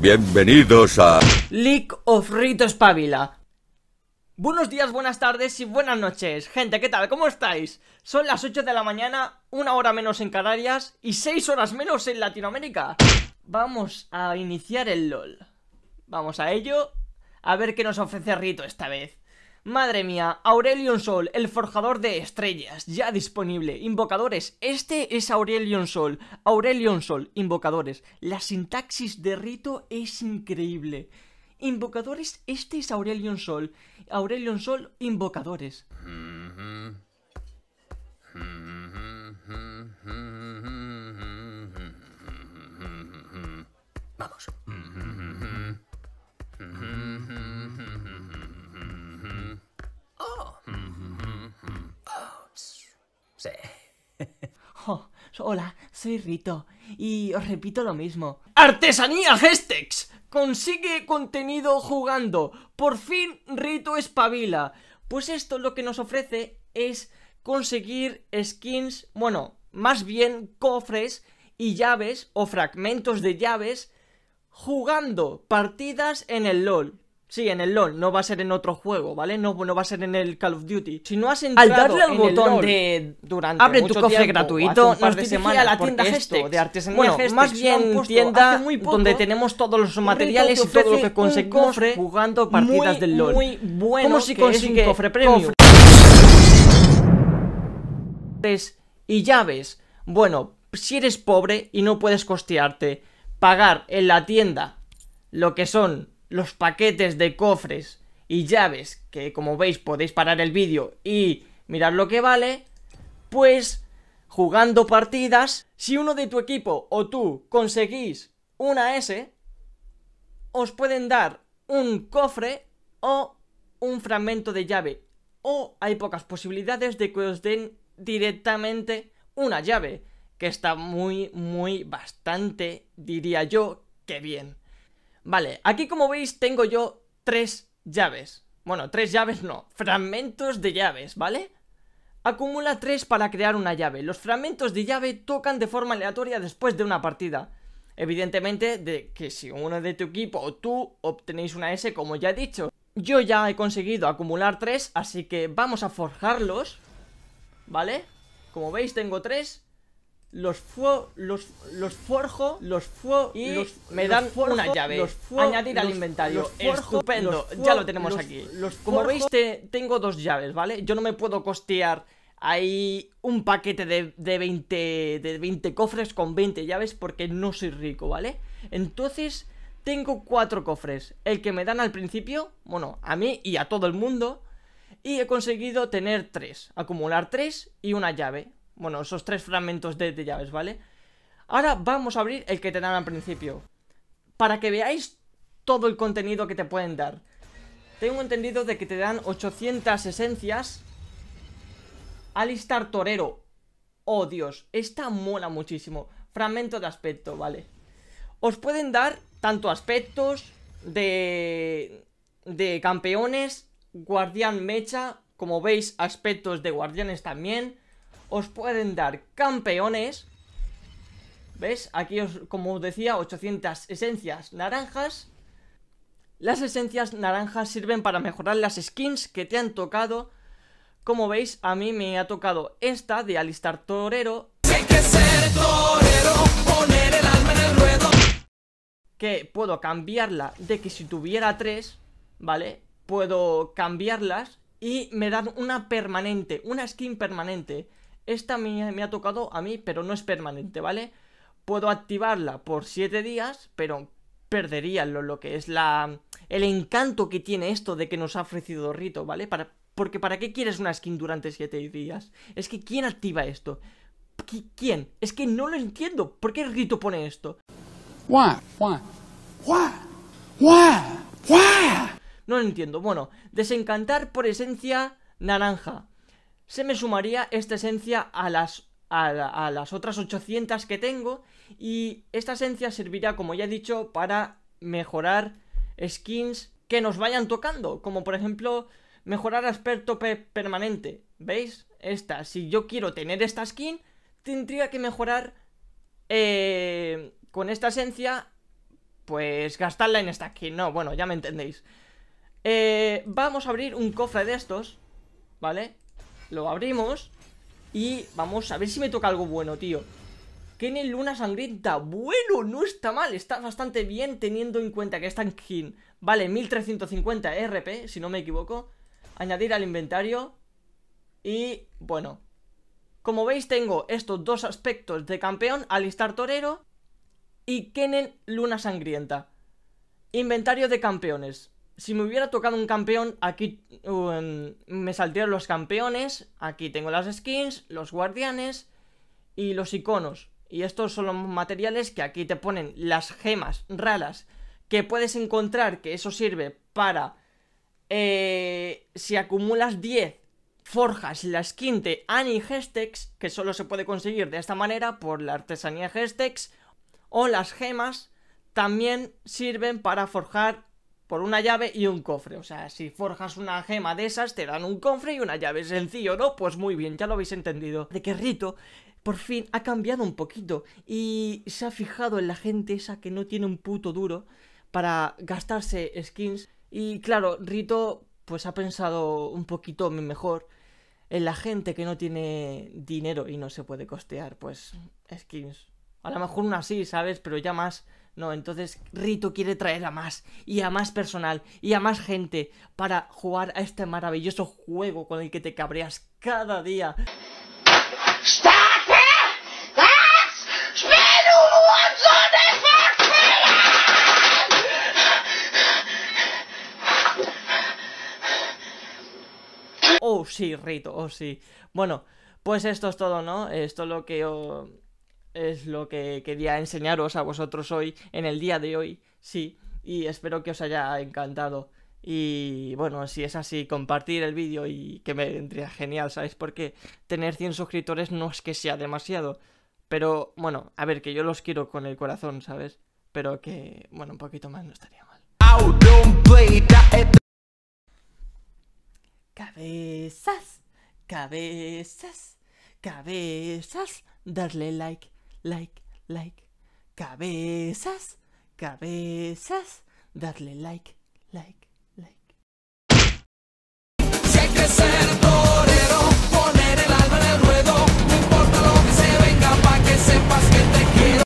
Bienvenidos a... League of Rito Espabila. Buenos días, buenas tardes y buenas noches. Gente, ¿qué tal? ¿Cómo estáis? Son las 8 de la mañana, una hora menos en Canarias y 6 horas menos en Latinoamérica. Vamos a iniciar el LOL. Vamos a ello, a ver qué nos ofrece Rito esta vez. Madre mía, Aurelion Sol, el forjador de estrellas, ya disponible. Invocadores, este es Aurelion Sol. Aurelion Sol, invocadores. La sintaxis de rito es increíble. Invocadores, este es Aurelion Sol. Aurelion Sol, invocadores. Vamos. Hola, soy Rito y os repito lo mismo. ¡Artesanía Gestex! Consigue contenido jugando. Por fin Rito espabila. Pues esto lo que nos ofrece es conseguir skins, bueno, más bien cofres y llaves o fragmentos de llaves jugando partidas en el LOL. Sí, en el LOL, no va a ser en otro juego, ¿vale? No, no va a ser en el Call of Duty. Si no has entrado al darle al botón de durante abre tu cofre gratuito, no la tienda esto de artesanía bueno, más bien tienda donde tenemos todos los materiales y todo lo que conseguimos cofre jugando partidas del LOL. Muy bueno, como si consigue cofre premium. Cofres y llaves. Bueno, si eres pobre y no puedes costearte pagar en la tienda lo que son los paquetes de cofres y llaves, que como veis podéis parar el vídeo y mirar lo que vale, pues jugando partidas, si uno de tu equipo o tú conseguís una S, os pueden dar un cofre o un fragmento de llave. O hay pocas posibilidades de que os den directamente una llave, que está muy, muy, bastante, diría yo, que bien. Vale, aquí como veis tengo yo tres llaves. Bueno, tres llaves no, fragmentos de llaves, ¿vale? Acumula tres para crear una llave. Los fragmentos de llave tocan de forma aleatoria después de una partida. Evidentemente, de que si uno de tu equipo o tú obtenéis una S, como ya he dicho. Yo ya he conseguido acumular tres, así que vamos a forjarlos. ¿Vale? Como veis, tengo tres los fuo, los, forjo, los fuo y los, me dan una llave. Añadir al inventario. Estupendo, ya lo tenemos aquí. Como veis, tengo dos llaves, ¿vale? Yo no me puedo costear ahí un paquete de, 20, de 20 cofres con 20 llaves porque no soy rico, ¿vale? Entonces, tengo cuatro cofres. El que me dan al principio, bueno, a mí y a todo el mundo. Y he conseguido tener tres, acumular tres y una llave. Bueno, esos tres fragmentos de, llaves, ¿vale? Ahora vamos a abrir el que te dan al principio. Para que veáis todo el contenido que te pueden dar. Tengo entendido de que te dan 800 esencias. Alistar Torero. Oh, Dios. Esta mola muchísimo. Fragmento de aspecto, vale. Os pueden dar tanto aspectos de... De campeones, guardián mecha, como veis, aspectos de guardianes también os pueden dar campeones. ¿Ves? Aquí, os, como os decía, 800 esencias naranjas. Las esencias naranjas sirven para mejorar las skins que te han tocado. Como veis, a mí me ha tocado esta de alistar torero. que poner el alma Que puedo cambiarla de que si tuviera tres, ¿vale? Puedo cambiarlas y me dan una permanente, una skin permanente. Esta me, me ha tocado a mí, pero no es permanente, ¿vale? Puedo activarla por 7 días, pero perdería lo, lo, que es la el encanto que tiene esto de que nos ha ofrecido Rito, ¿vale? Para, porque ¿para qué quieres una skin durante 7 días? Es que ¿quién activa esto? ¿Quién? Es que no lo entiendo. ¿Por qué Rito pone esto? No lo entiendo. Bueno, desencantar por esencia naranja se me sumaría esta esencia a las, a, las otras 800 que tengo y esta esencia servirá, como ya he dicho, para mejorar skins que nos vayan tocando, como por ejemplo mejorar aspecto permanente, ¿veis? Esta, si yo quiero tener esta skin, tendría que mejorar eh, con esta esencia, pues gastarla en esta skin, no, bueno, ya me entendéis. Eh, vamos a abrir un cofre de estos, ¿vale? Lo abrimos y vamos a ver si me toca algo bueno, tío Kenen Luna Sangrienta Bueno, no está mal, está bastante bien teniendo en cuenta que está en King Vale, 1350 RP, si no me equivoco Añadir al inventario Y, bueno Como veis tengo estos dos aspectos de campeón Alistar Torero Y Kenen Luna Sangrienta Inventario de campeones si me hubiera tocado un campeón, aquí um, me saldrían los campeones, aquí tengo las skins, los guardianes y los iconos. Y estos son los materiales que aquí te ponen las gemas raras que puedes encontrar, que eso sirve para... Eh, si acumulas 10, forjas la skin de Annie Hestex, que solo se puede conseguir de esta manera por la artesanía gestex o las gemas también sirven para forjar por una llave y un cofre. O sea, si forjas una gema de esas, te dan un cofre y una llave. Sencillo, ¿no? Pues muy bien, ya lo habéis entendido. De que Rito por fin ha cambiado un poquito y se ha fijado en la gente esa que no tiene un puto duro para gastarse skins. Y claro, Rito pues ha pensado un poquito mejor en la gente que no tiene dinero y no se puede costear pues skins. A lo mejor una sí, ¿sabes? Pero ya más no, entonces Rito quiere traer a más y a más personal y a más gente para jugar a este maravilloso juego con el que te cabreas cada día. Oh, sí, Rito, oh, sí. Bueno, pues esto es todo, ¿no? Esto es lo que... Oh, es lo que quería enseñaros a vosotros hoy, en el día de hoy, sí, y espero que os haya encantado. Y bueno, si es así, compartir el vídeo y que me vendría genial, ¿sabéis? Porque tener 100 suscriptores no es que sea demasiado. Pero bueno, a ver, que yo los quiero con el corazón, ¿sabes? Pero que, bueno, un poquito más no estaría mal. Cabezas, cabezas, cabezas, darle like like, like. Cabezas, cabezas, darle like, like.